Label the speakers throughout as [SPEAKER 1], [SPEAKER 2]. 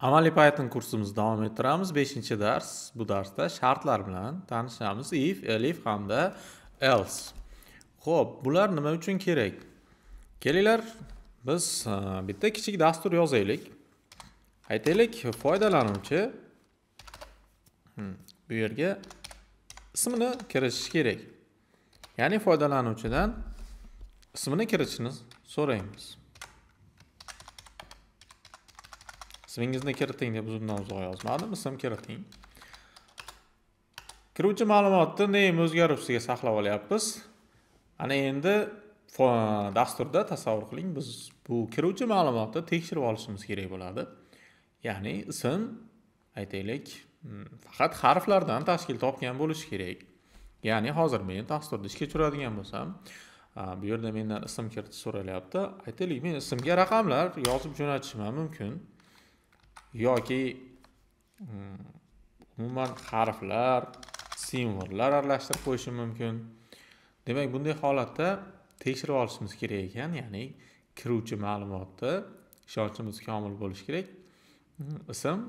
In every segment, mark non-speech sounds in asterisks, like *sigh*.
[SPEAKER 1] amaliy python kursimizni davom ettiramiz 5 dars bu darsda shartlar bilan tanishamiz if elif hamda else Xo'p, bular nima uchun kerak kelinglar biz e, bitta kichik dastur yozaylik aytaylik foydalanuvchi hmm, bu yerga ismini kiritish kerak ya'ni foydalanuvchidan ismini kiritishni so'raymiz ismingizni kiriting deb uzundan uzoq yozmadim ism kiriting kiruvchi ma'lumotni name o'zgarib ustiga saqlab olyapmiz ana endi dasturda tasavvur qiling biz bu kiruvchi ma'lumotni tekshirib olishimiz kerak bo'ladi ya'ni ism aytaylik mm, faqat harflardan tashkil topgan bo'lishi kerak ya'ni hozir men dasturni ishga tushiradigan bo'lsam bu yerda mendan ism kiritish so'ralyapti aytaylik men ismga raqamlar yozib jo'natishim ham mumkin yoki mm, umuman harflar simvollar aralashtirib qo'yishi mumkin demak bunday holatda tekshirib olishimiz kerak ekan ya'ni kiruvchi ma'lumotni ishonchimiz komil bo'lishi kerak mm, ism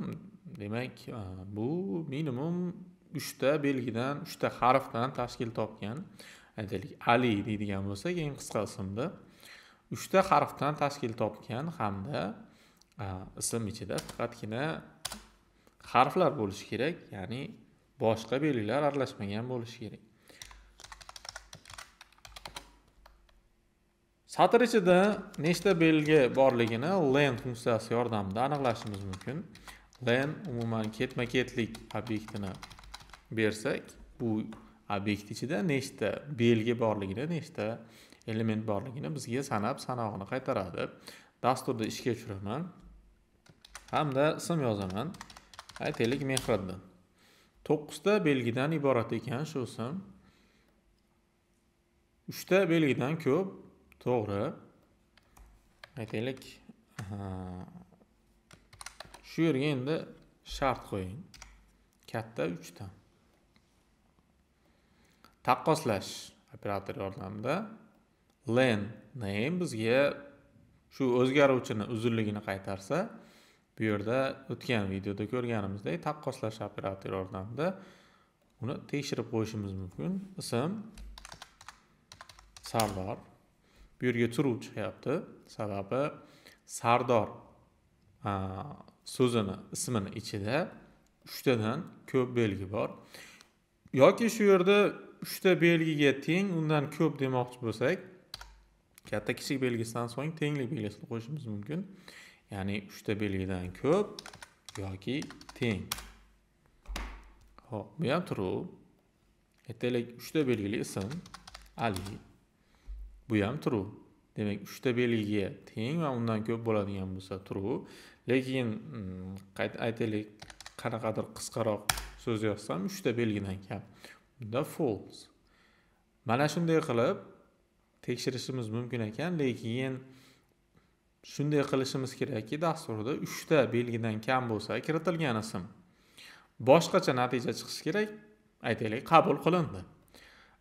[SPEAKER 1] demak e, bu minimum uchta belgidan uchta harfdan tashkil topgan aytaylik ali deydigan bo'lsak eng qisqa ismda uchta harfdan tashkil topgan hamda ism ichida faqatgina harflar bo'lishi kerak ya'ni boshqa belgilar aralashmagan bo'lishi kerak satr ichida nechta belgi borligini len funksiyasi yordamida aniqlashimiz mumkin len umuman ketma ketlik obyektini bersak bu obyekt ichida nechta belgi borligini nechta element borligini bizga sanab sanog'ini qaytaradi dasturni ishga tushiraman hamda ism yozaman aytaylik mehriddin to'qqizta belgidan iborat ekan shu ism uchta belgidan ko'p to'g'ri aytaylik shu yerga endi shart qo'ying katta uchta taqqoslash operatori yordamida len name bizga shu o'zgaruvchini uzunligini qaytarsa bu yerda o'tgan videoda ko'rganimizdek taqqoslash operatori yordamida uni tekshirib qo'yishimiz mumkin ism sardor bu yerga turuv chiqyapti sababi sardor so'zini ismini ichida uchtadan ko'p belgi bor yoki shu yerda uchta belgiga teng undan ko'p demoqchi bo'lsak katta kichik belgisidan so'ng tenglik belgisini qo'yishimiz mumkin ya'ni 3 ta belgidan ko'p yoki teng ho'p bu ham true Aytaylik, 3 ta belgili ism ali bu ham true demak ta belgiga teng va undan ko'p bo'ladigan bo'lsa true lekin hmm, qayt aytaylik qanaqadir qisqaroq so'z yozsam 3 ta belgidan kam bunda false mana shunday qilib tekshirishimiz mumkin ekan lekin shunday qilishimiz kerakki dasturda uchta belgidan kam bo'lsa kiritilgan ism boshqacha natija chiqishi kerak aytaylik qabul qilindi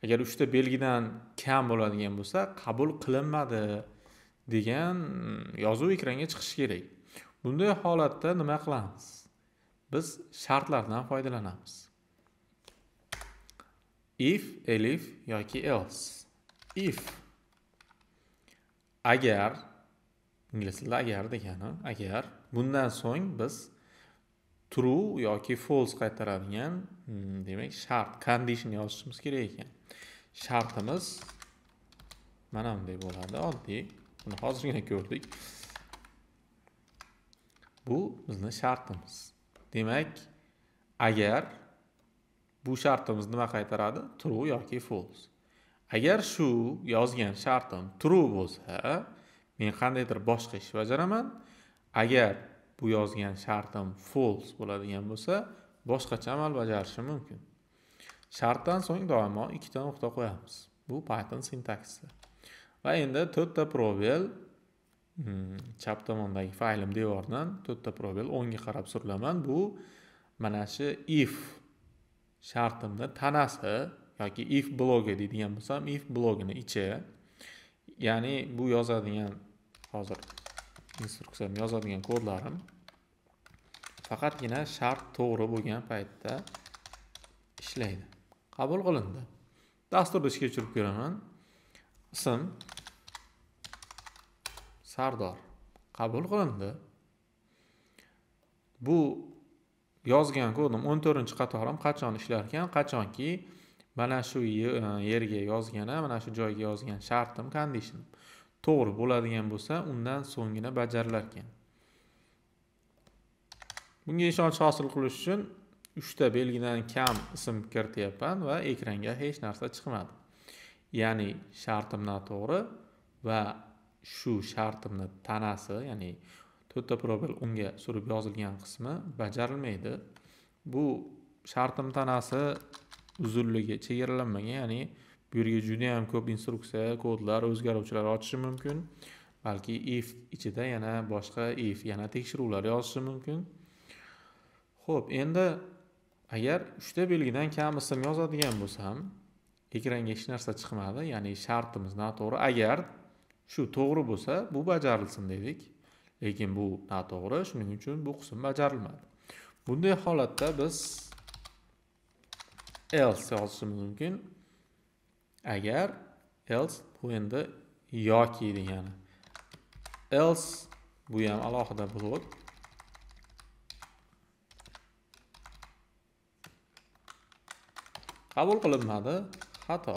[SPEAKER 1] agar uchta belgidan kam bo'ladigan bo'lsa qabul qilinmadi degan yozuv ekranga chiqishi kerak bunday holatda nima qilamiz biz shartlardan foydalanamiz if elif yoki else if agar ingliz tilida agar degani agar bundan so'ng biz true yoki false qaytaradigan hmm, demak shart condition yozishimiz kerak ekan shartimiz mana bunday bo'ladi oddiy buni hozirgina ko'rdik bu bizni shartimiz demak agar bu shartimiz nima qaytaradi true yoki false agar shu yozgan shartim true bo'lsa men qandaydir boshqa ish bajaraman agar bu yozgan shartim false bo'ladigan bo'lsa boshqacha amal bajarishim mumkin shartdan so'ng doimo ikkita nuqta qo'yamiz bu python sintaksisi va endi to'rtta probel hmm, chap tomondagi faylim devordan to'rtta probel o'ngga qarab surilaman bu mana shu if shartimni tanasi yoki if blogi deydigan bo'lsam if blogini ichi ya'ni bu yozadigan hozir instruksiyam yozadigan kodlarim faqatgina shart to'g'ri bo'lgan paytda ishlaydi qabul qilindi dasturni ishga tushirib ko'raman ism sardor qabul qilindi bu yozgan kodim o'n to'rtinchi qatorim qachon ekan qachonki mana shu e, yerga yozgan mana shu joyga yozgan shartim conditionim to'g'ri bo'ladigan bo'lsa undan so'nggina bajarilarkan bunga ishonch hosil qilish uchun uchta belgidan kam ism kirityapman va ekranga hech narsa chiqmadi ya'ni shartim noto'g'ri va shu shartimni tanasi ya'ni to'rtta probel unga surib yozilgan qismi bajarilmaydi bu shartim tanasi uzunligi chegaralanmagan ya'ni bu yerga juda ham ko'p instruksiya kodlar o'zgaruvchilar ochishi mumkin balki if ichida yana boshqa if yana tekshiruvlar yozishi mumkin ho'p endi agar uchta belgidan kam ism yozadigan bo'lsam ekranga hech narsa chiqmadi ya'ni shartimiz noto'g'ri agar shu to'g'ri bo'lsa bu bajarilsin dedik lekin bu noto'g'ri shuning uchun bu qism bajarilmadi bunday holatda biz else yozishimiz mumkin agar else bu endi yoki degani else bu ham alohida blok qabul qilinmadi xato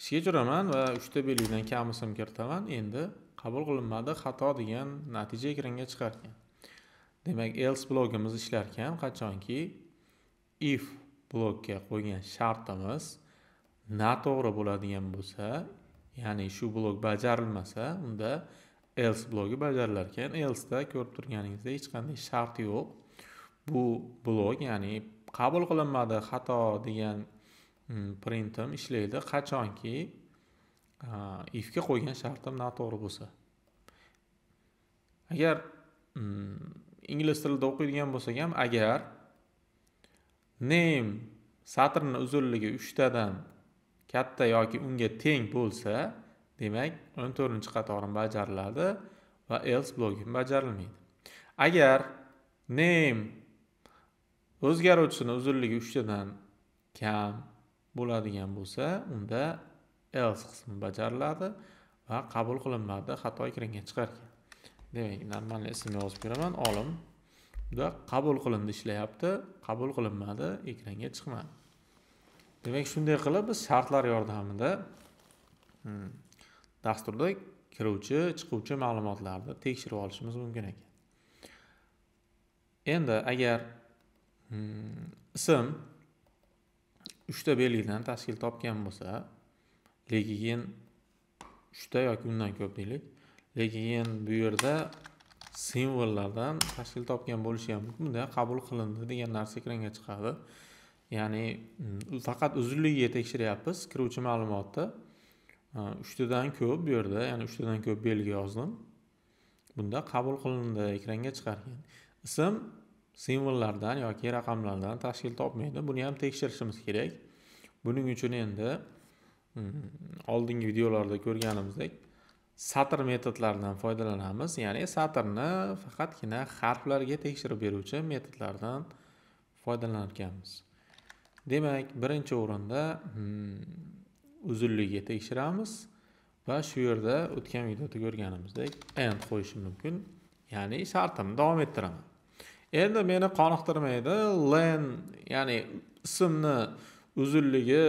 [SPEAKER 1] ishga jo'raman va uchta belgidan kam ism kiritaman endi qabul qilinmadi xato degan natija ekranga chiqarkan demak else blogimiz ishlarkan qachonki if blokka qo'ygan shartimiz noto'g'ri bo'ladigan bo'lsa ya'ni shu blok bajarilmasa unda else bloki bajarilar ekan elsda ko'rib turganingizdek hech qanday shart yo'q bu blok ya'ni qabul qilinmadi xato degan mm, printim ishlaydi qachonki ifga qo'ygan shartim noto'g'ri bo'lsa agar mm, ingliz tilida o'qiydigan bo'lsak ham agar name satrni uzunligi uchtadan katta yoki unga teng bo'lsa demak o'n to'rtinchi qatorim bajariladi va else blogi bajarilmaydi agar name o'zgaruvchisini uzunligi uchtadan kam bo'ladigan bo'lsa unda else qismi bajariladi va qabul qilinmadi xato ekranga chiqarkan demak normal ismni yozib beraman olim qabul qilindi ishlayapti qabul qilinmadi ekranga chiqmadi demak shunday qilib biz shartlar yordamida hmm, dasturda kiruvchi chiquvchi ma'lumotlarni tekshirib olishimiz mumkin ekan endi agar hmm, ism uchta belgidan tashkil topgan bo'lsa lekin uchta yoki undan ko'p deylik lekin bu yerda simvollardan tashkil topgan bo'lishi ham mumkin bunda qabul qilindi degan narsa ekranga chiqadi ya'ni mm, faqat uzunligiga tekshiryapmiz kiruvchi ma'lumotni e, uchtadan ko'p bu yerda ya'ni uchtadan ko'p belgi yozdim bunda qabul qilindi ekranga chiqargan ism simvollardan yoki raqamlardan tashkil topmaydi buni ham tekshirishimiz kerak buning uchun endi mm, oldingi videolarda ko'rganimizdek satr metodlaridan foydalanamiz ya'ni satrni faqatgina harflarga tekshirib beruvchi metodlardan foydalanarkanmiz demak birinchi o'rinda hmm, uzunligiga tekshiramiz va shu yerda o'tgan videoda ko'rganimizdek end qo'yishim mumkin ya'ni shartimni davom ettiraman endi meni qoniqtirmaydi len ya'ni ismni uzunligi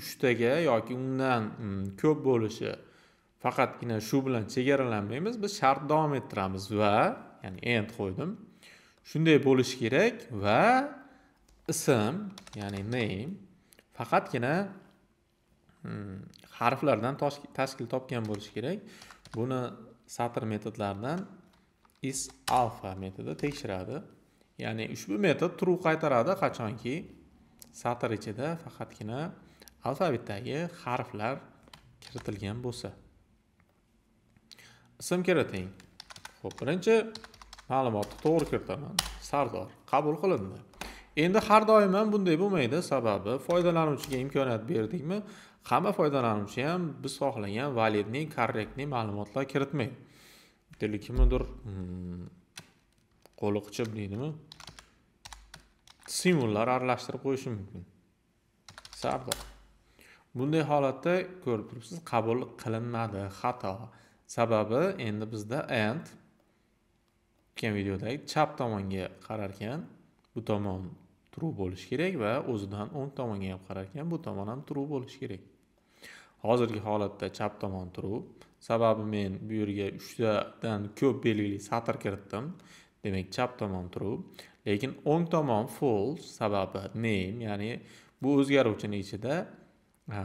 [SPEAKER 1] uchtaga yoki undan hmm, ko'p bo'lishi faqatgina shu bilan chegaralanmaymiz biz shart davom ettiramiz va ya'ni end qo'ydim shunday bo'lishi kerak va ism ya'ni name faqatgina hmm, harflardan tashkil topgan bo'lishi kerak buni satr metodlaridan is alfa metodi tekshiradi ya'ni ushbu metod true qaytaradi qachonki satr ichida faqatgina alfabetdagi harflar kiritilgan bo'lsa ismkira teng ho'p birinchi ma'lumotni to'g'ri kiritaman sardor qabul qilindi endi har doim ham bunday bo'lmaydi sababi foydalanuvchiga imkoniyat berdikmi hamma foydalanuvchi ham biz xohlagan validniy korrektniy ma'lumotlar kiritmaydi deylik kimnidir hmm, qo'li qichib deydimi simvollar aralashtirib qo'yishi mumkin sardor bunday holatda ko'rib turibsiz qabul qilinmadi xato sababi endi bizda and o'tgan videodagi chap tomonga qarar ekan bu tomon true bo'lishi kerak va o'zidan o'ng tomonga ham ekan bu tomon ham true bo'lishi kerak hozirgi holatda chap tomon true sababi men bu yerga uchtadan ko'p belgili satr kiritdim demak chap tomon true lekin o'ng tomon false sababi name ya'ni bu o'zgaruvchini ichida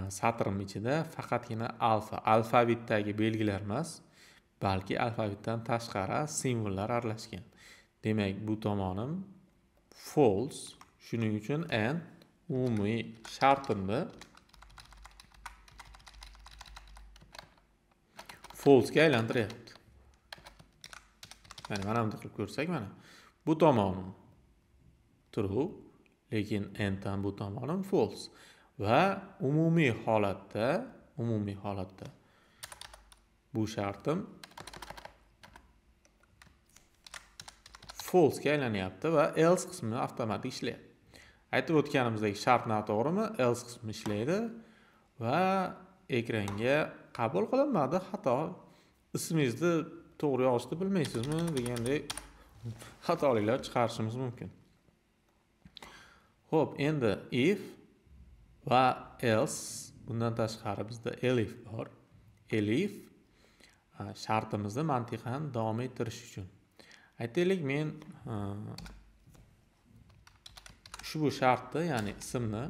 [SPEAKER 1] satrm ichida faqatgina alfa alfabetdagi belgilar emas balki alfabetdan tashqari simvollar aralashgan demak bu tomonim false shuning uchun n umumiy shartimni falsega aylantiryapti ya'ni mana bunday qilib ko'rsak mana bu tomonim true lekin n dan bu tomonim false va umumiy holatda umumiy holatda bu shartim ga aylanyapti va else qismi avtomatik ishlayapti aytib o'tganimizdek shart noto'g'rimi else qismi ishlaydi va ekranga qabul qilinmadi xato ismingizni to'g'ri yozishni bilmaysizmi degandek xatoliklar chiqarishimiz mumkin ho'p endi if va else bundan tashqari bizda elif bor elif shartimizni mantiqan davom ettirish uchun aytaylik men ushbu shartni ya'ni ismni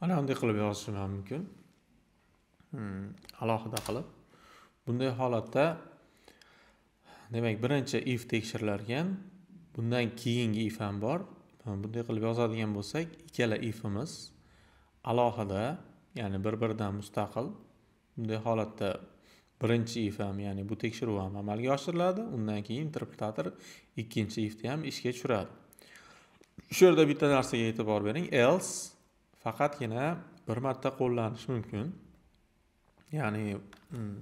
[SPEAKER 1] mana bunday qilib yozishim ham mumkin hmm, alohida qilib bunday holatda demak birinchi if tekshirilargan bundan keyingi if ham bor bunday qilib yozadigan bo'lsak ikkala ifimiz alohida ya'ni bir biridan mustaqil bunday holatda birinchi if ham ya'ni bu tekshiruv ham amalga oshiriladi undan keyin interpretator ikkinchi ifni ham ishga tushiradi shu yerda bitta narsaga e'tibor bering else faqatgina bir marta qo'llanish mumkin ya'ni hmm,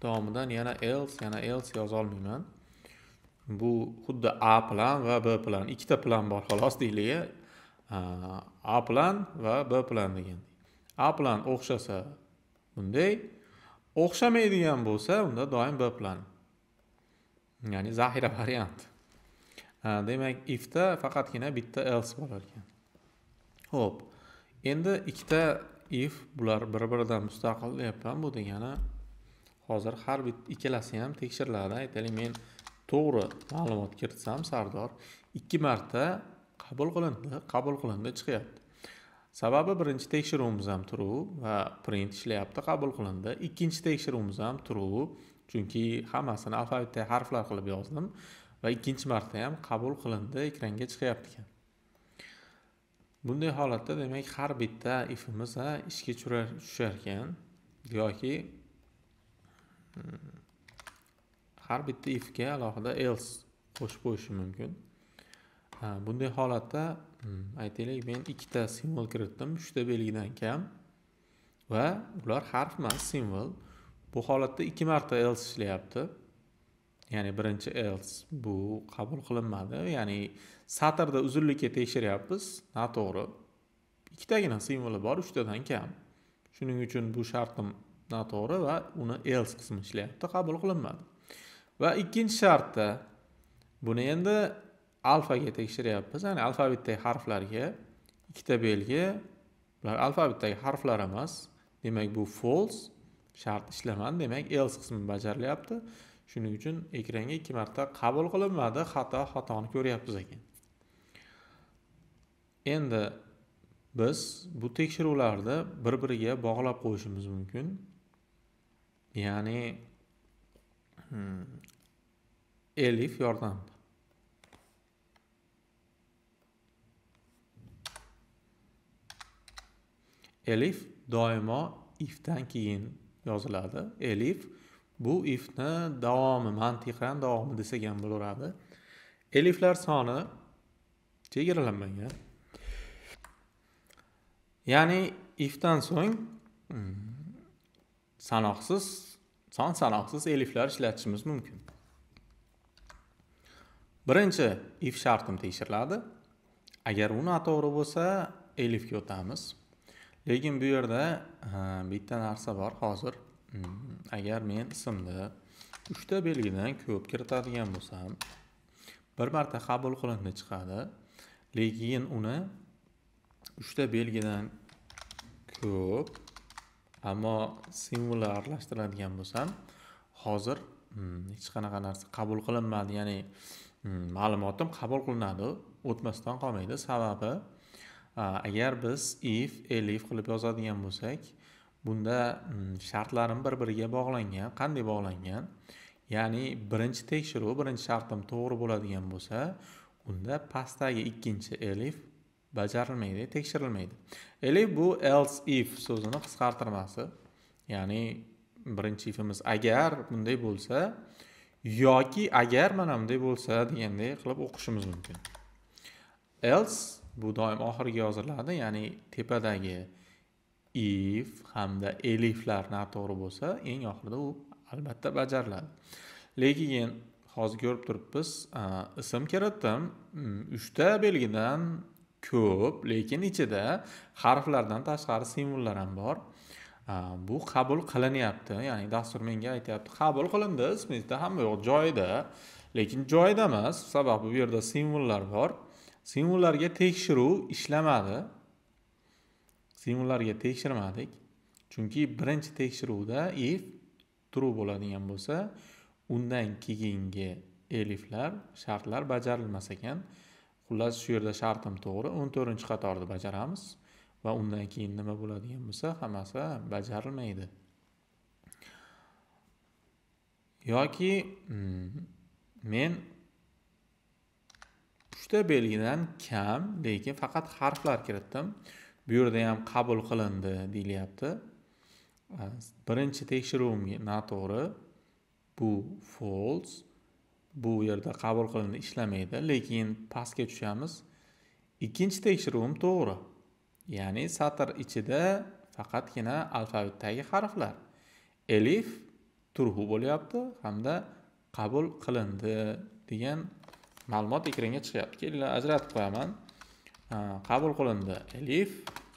[SPEAKER 1] davomidan yana else yana else yozolmayman bu xuddi a plan va b plan ikkita plan bor xolos deylik a plan va b plan degan a plan o'xshasa bunday o'xshamaydigan bo'lsa unda doim b plan ya'ni zaxira *laughs* variant demak ifda faqatgina bitta else bo'lar ekan ho'p endi ikkita if bular bir biridan mustaqil deyapman bu degani hozir har bir ikkalasi ham tekshiriladi aytaylik men to'g'ri ma'lumot kiritsam sardor ikki marta qabul qilindi qabul qilindi chiqyapti sababi birinchi tekshiruvimiz ham true va print ishlayapti qabul qilindi ikkinchi tekshiruvimiz ham true chunki hammasini alfabetdagi harflar qilib yozdim va ikkinchi marta ham qabul qilindi ekranga chiqyapti ekan bunday holatda demak har bitta ifimiz ishga tushar ekan yoki Hmm. har bitta ifga alohida else qo'shib qo'yishim mumkin bunday holatda hmm, aytaylik men ikkita simvol kiritdim uchta belgidan kam va ular harf emas simvol bu holatda ikki marta else ishlayapti ya'ni birinchi else bu qabul qilinmadi ya'ni satrda uzunlikka tekshiryapmiz noto'g'ri ikkitagina simvoli bor uchtadan kam shuning uchun bu shartim noto'g'ri va uni else qismi ishlayapti qabul qilinmadi va ikkinchi shartda buni endi alfaga tekshiryapmiz ya'ni alfabetdagi harflarga ikkita belgi bular alfabetdagi harflar emas demak bu false shart ishlamadi demak else qismi bajarilyapti shuning uchun ekranga ikki marta qabul qilinmadi xato xatoni ko'ryapmiz ekan endi biz bu tekshiruvlarni bir biriga bog'lab qo'yishimiz mumkin ya'ni hmm, elif yordamida elif doimo ifdan keyin yoziladi elif bu ifni davomi mantiqan davomi desak ham bo'laveradi eliflar soni chegaralanmagan ya'ni ifdan so'ng hmm, sanoqsiz son sanoqsiz eliflar ishlatishimiz mumkin birinchi if shartim tekshiriladi agar u noto'g'ri bo'lsa elifga o'tamiz lekin bu yerda e, bitta narsa bor hozir mm, agar men ismni uchta belgidan ko'p kiritadigan bo'lsam bir marta qabul qilindi chiqadi lekin uni uchta belgidan ko'p ammo singularlashtiradigan bo'lsam hozir hmm, hech qanaqa narsa qabul qilinmadi ya'ni hmm, ma'lumotim qabul qilinadi o'tmasdan qolmaydi sababi agar biz if elif qilib yozadigan bo'lsak bunda hmm, shartlarim bir biriga bog'langan qanday bog'langan ya'ni birinchi tekshiruv birinchi shartim to'g'ri bo'ladigan bo'lsa unda pastdagi ikkinchi elif bajarilmaydi tekshirilmaydi или bu else if so'zini qisqartirmasi ya'ni birinchi ifimiz agar bunday bo'lsa yoki agar mana bunday bo'lsa deganday qilib o'qishimiz mumkin else bu doim oxirga yoziladi ya'ni tepadagi if hamda eliflar noto'g'ri bo'lsa eng oxirida u albatta bajariladi lekin hozir ko'rib turibmiz ism kiritdim uchta belgidan ko'p lekin ichida harflardan tashqari simvollar ham bor bu qabul qilinyapti ya'ni dastur menga aytyapti qabul qilindi ismingizda hamma yo'q joyida lekin joyida emas sababi bu yerda simvollar bor simvollarga tekshiruv ishlamadi simvollarga tekshirmadik chunki birinchi tekshiruvda if true bo'ladigan bo'lsa undan keyingi eliflar shartlar bajarilmas ekan xullas shu yerda shartim to'g'ri o'n to'rtinchi qatorni bajaramiz va undan keyin nima bo'ladigan bo'lsa hammasi bajarilmaydi yoki hmm, men uchta belgidan kam lekin faqat harflar kiritdim bu yerda ham qabul qilindi deyilyapti birinchi tekshiruvim noto'g'ri bu false bu yerda qabul qilindi ishlamaydi lekin pastga tushamiz ikkinchi tekshiruvim to'g'ri ya'ni satr ichida faqatgina alfavitdagi harflar elif turhu bo'lyapti hamda qabul qilindi degan ma'lumot ekranga chiqyapti kelinglar ajratib qo'yaman qabul qilindi elif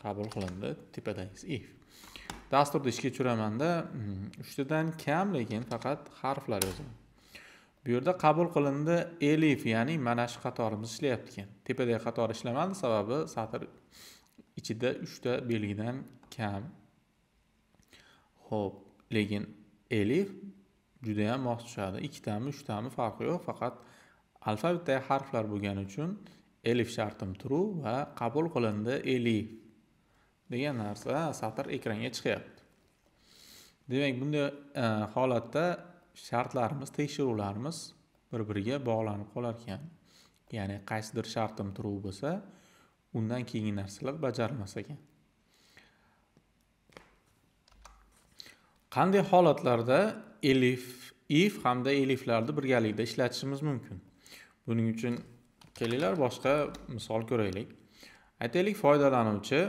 [SPEAKER 1] qabul qilindi tepadagisi if dasturni ishga tushiramanda hmm, uchtadan kam lekin faqat harflar yozaman bu yerda qabul qilindi elif ya'ni mana shu qatorimiz ishlayapti ekan tepadagi qator ishlamadi sababi satr ichida uchta belgidan kam ho'p lekin elif juda ham mos tushadi ikkitami uchtami farqi yo'q faqat alfabetdagi harflar bo'lgani uchun elif shartim true va qabul qilindi elif degan narsa satr ekranga chiqyapti demak bunday e, holatda shartlarimiz tekshiruvlarimiz bir biriga bog'lanib qolar ekan ya'ni qaysidir shartim turib bo'lsa undan keyingi narsalar bajarilmas ekan qanday holatlarda elif if hamda eliflarni birgalikda ishlatishimiz mumkin buning uchun kelinglar boshqa misol ko'raylik aytaylik foydalanuvchi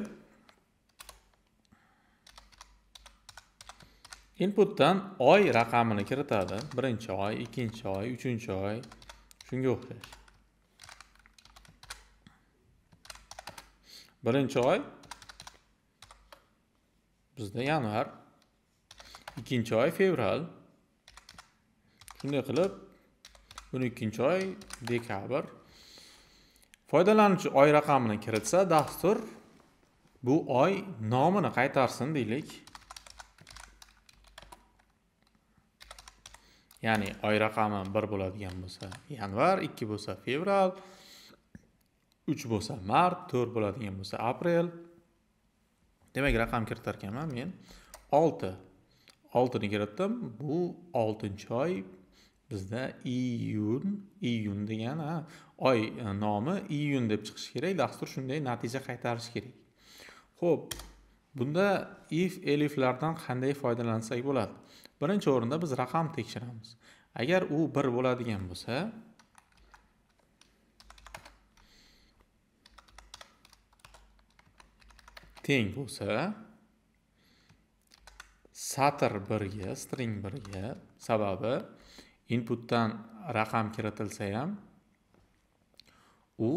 [SPEAKER 1] inputdan oy raqamini kiritadi birinchi oy ikkinchi oy uchinchi oy shunga o'xshash birinchi oy bizda yanvar ikkinchi oy fevral shunday qilib o'n ikkinchi oy dekabr foydalanuvchi oy raqamini kiritsa dastur bu oy nomini qaytarsin deylik ya'ni oy raqami bir bo'ladigan bo'lsa yanvar ikki bo'lsa fevral uch bo'lsa mart to'rt bo'ladigan bo'lsa aprel demak raqam kiritar ekanman men olti oltini kiritdim bu oltinchi oy bizda iyun iyun degan oy e, nomi iyun deb chiqishi kerak dastur shunday natija qaytarishi kerak ho'p bunda if eliflardan qanday foydalansak bo'ladi birinchi o'rinda biz raqam tekshiramiz agar u bir bo'ladigan bo'lsa teng bo'lsa satr birga string birga sababi inputdan raqam kiritilsa ham u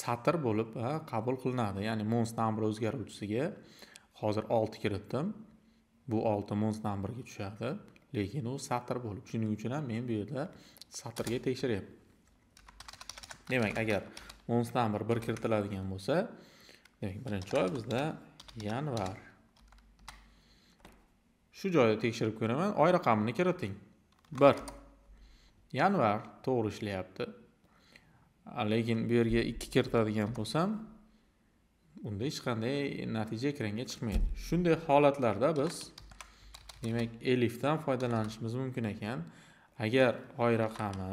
[SPEAKER 1] satr bo'lib qabul qilinadi ya'ni mons nambr o'zgaruvchisiga hozir olti kiritdim bu olti mons namberga tushadi lekin u satr bo'lib shuning uchun ham men bu yerda satrga tekshiryapman demak agar mons number bir kiritiladigan bo'lsa demak birinchi oy bizda yanvar shu joyda tekshirib ko'raman oy raqamini kiriting bir yanvar to'g'ri ishlayapti lekin bu yerga ikki kiritadigan bo'lsam bunda hech qanday natija ekranga chiqmaydi shunday holatlarda biz demak elifdan foydalanishimiz mumkin ekan agar oy raqami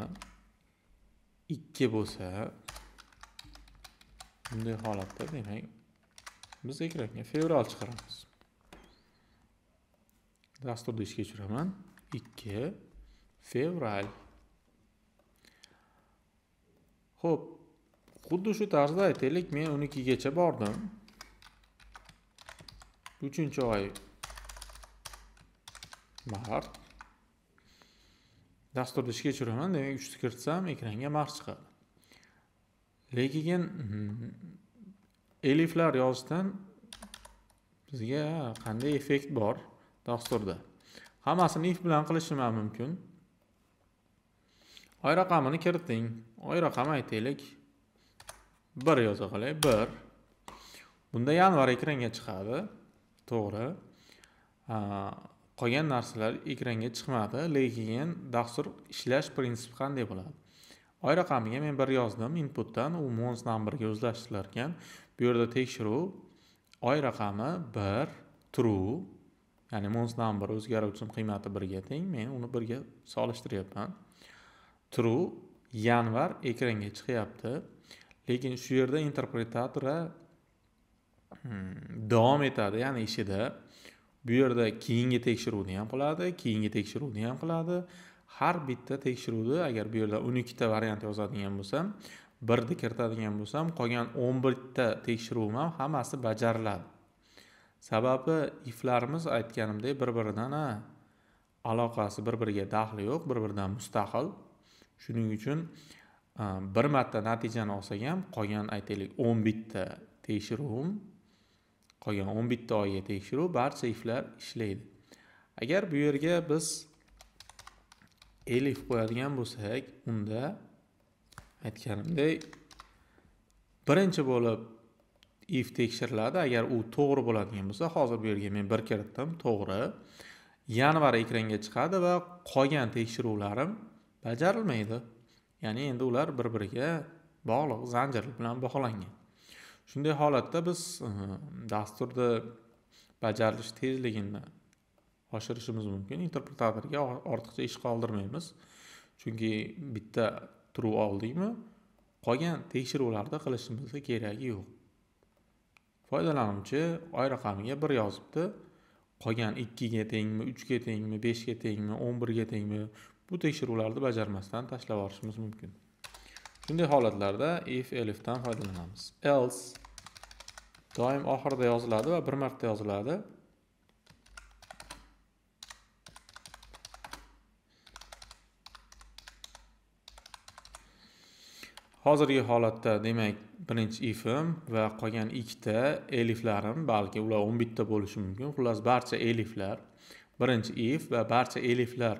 [SPEAKER 1] ikki bo'lsa bunday holatda demak biz ekranga fevral chiqaramiz dasturni ishga tushiraman ikki fevral ho'p xuddi shu tarzda aytaylik men o'n ikkigacha bordim uchinchi oy mart dasturni ishga tushiraman demak uchni kiritsam ekranga mars chiqadi lekin mm, eliflar yozishdan bizga qanday effekt bor dasturda hammasini if bilan qilishim ham mumkin oy raqamini kiriting oy raqami aytaylik bir yoza qolaylik bir bunda yanvar ekranga chiqadi to'g'ri qolgan narsalar ekranga chiqmadi lekin dastur ishlash prinsipi qanday bo'ladi oy raqamiga men bir yozdim inputdan u mons numberga ekan bu yerda tekshiruv oy raqami bir true ya'ni mons number o'zgaruvchi qiymati birga teng men uni birga solishtiryapman true yanvar ekranga chiqyapti lekin shu yerda interpretator hmm, davom etadi ya'ni ishida bu yerda keyingi tekshiruvni ham qiladi keyingi tekshiruvni ham qiladi har bitta tekshiruvni agar bu yerda o'n ikkita variant yozadigan bo'lsam birni kiritadigan bo'lsam qolgan o'n birta tekshiruvim ham hammasi bajariladi sababi iflarimiz aytganimdek bir biridan aloqasi bir biriga daxli yo'q bir biridan mustaqil shuning uchun Э, bir marta natijani olsak ham qolgan aytaylik o'n bitta tekshiruvim qolgan o'n bitta oyga tekshiruv barcha iflar ishlaydi agar bu yerga biz elif qo'yadigan bo'lsak unda aytganimdek birinchi bo'lib if tekshiriladi agar u to'g'ri bo'ladigan bo'lsa hozir bu yerga men bir kiritdim to'g'ri yanvar ekranga chiqadi va qolgan tekshiruvlarim bajarilmaydi ya'ni endi ular bir biriga bog'liq zanjir bilan baholangan shunday holatda biz ehm, dasturda bajarilish tezligini oshirishimiz mumkin interpretatorga ortiqcha ish qoldirmaymiz chunki bitta true oldikmi qolgan tekshiruvlarni qilishimizga keragi yo'q foydalanuvchi oy raqamiga bir yozibdi qolgan ikkiga tengmi uchga tengmi beshga tengmi o'n birga tengmi bu tekshiruvlarni bajarmasdan tashlab yuborishimiz mumkin shunday holatlarda if elifdan foydalanamiz else doim oxirida yoziladi va bir marta yoziladi hozirgi holatda demak birinchi ifim va qolgan ikkita eliflarim balki ular o'n bitta bo'lishi mumkin xullas barcha eliflar birinchi if va barcha eliflar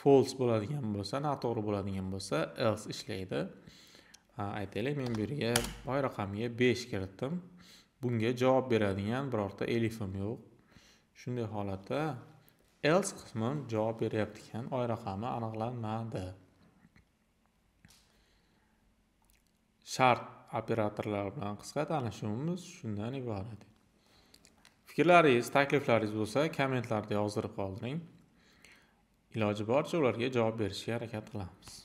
[SPEAKER 1] false bo'ladigan bo'lsa noto'g'ri bo'ladigan bo'lsa else ishlaydi aytaylik men bu yerga boy raqamiga besh kiritdim bunga javob beradigan birorta elifim yo'q shunday holatda else qismi javob beryapti ekan oy raqami aniqlanmadi shart operatorlar bilan qisqa tanishuvimiz shundan iborat fikrlaringiz takliflaringiz bo'lsa kommentlarda yozdirib qoldiring iloji boricha ularga javob berishga harakat qilamiz